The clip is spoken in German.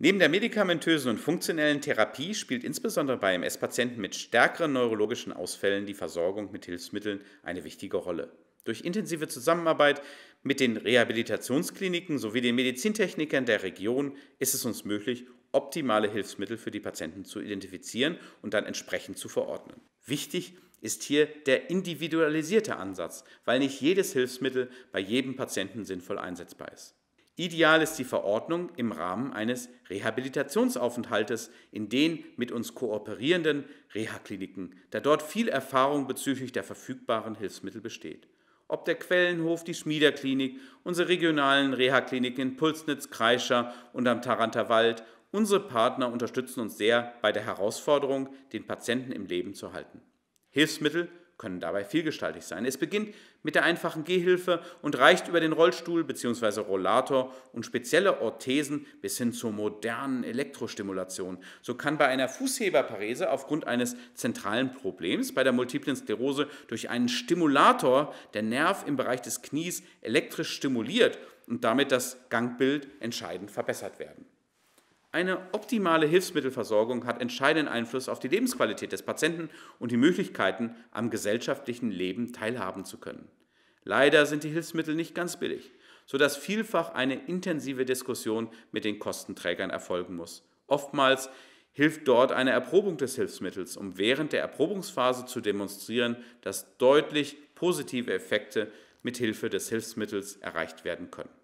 Neben der medikamentösen und funktionellen Therapie spielt insbesondere bei MS-Patienten mit stärkeren neurologischen Ausfällen die Versorgung mit Hilfsmitteln eine wichtige Rolle. Durch intensive Zusammenarbeit mit den Rehabilitationskliniken sowie den Medizintechnikern der Region ist es uns möglich, optimale Hilfsmittel für die Patienten zu identifizieren und dann entsprechend zu verordnen. Wichtig ist hier der individualisierte Ansatz, weil nicht jedes Hilfsmittel bei jedem Patienten sinnvoll einsetzbar ist. Ideal ist die Verordnung im Rahmen eines Rehabilitationsaufenthaltes in den mit uns kooperierenden Rehakliniken, da dort viel Erfahrung bezüglich der verfügbaren Hilfsmittel besteht. Ob der Quellenhof, die Schmiederklinik, unsere regionalen Rehakliniken in Pulsnitz, Kreischer und am Taranter Wald, unsere Partner unterstützen uns sehr bei der Herausforderung, den Patienten im Leben zu halten. Hilfsmittel können dabei vielgestaltig sein. Es beginnt mit der einfachen Gehhilfe und reicht über den Rollstuhl bzw. Rollator und spezielle Orthesen bis hin zur modernen Elektrostimulation. So kann bei einer Fußheberparese aufgrund eines zentralen Problems bei der multiplen Sklerose durch einen Stimulator der Nerv im Bereich des Knies elektrisch stimuliert und damit das Gangbild entscheidend verbessert werden. Eine optimale Hilfsmittelversorgung hat entscheidenden Einfluss auf die Lebensqualität des Patienten und die Möglichkeiten, am gesellschaftlichen Leben teilhaben zu können. Leider sind die Hilfsmittel nicht ganz billig, sodass vielfach eine intensive Diskussion mit den Kostenträgern erfolgen muss. Oftmals hilft dort eine Erprobung des Hilfsmittels, um während der Erprobungsphase zu demonstrieren, dass deutlich positive Effekte mithilfe des Hilfsmittels erreicht werden können.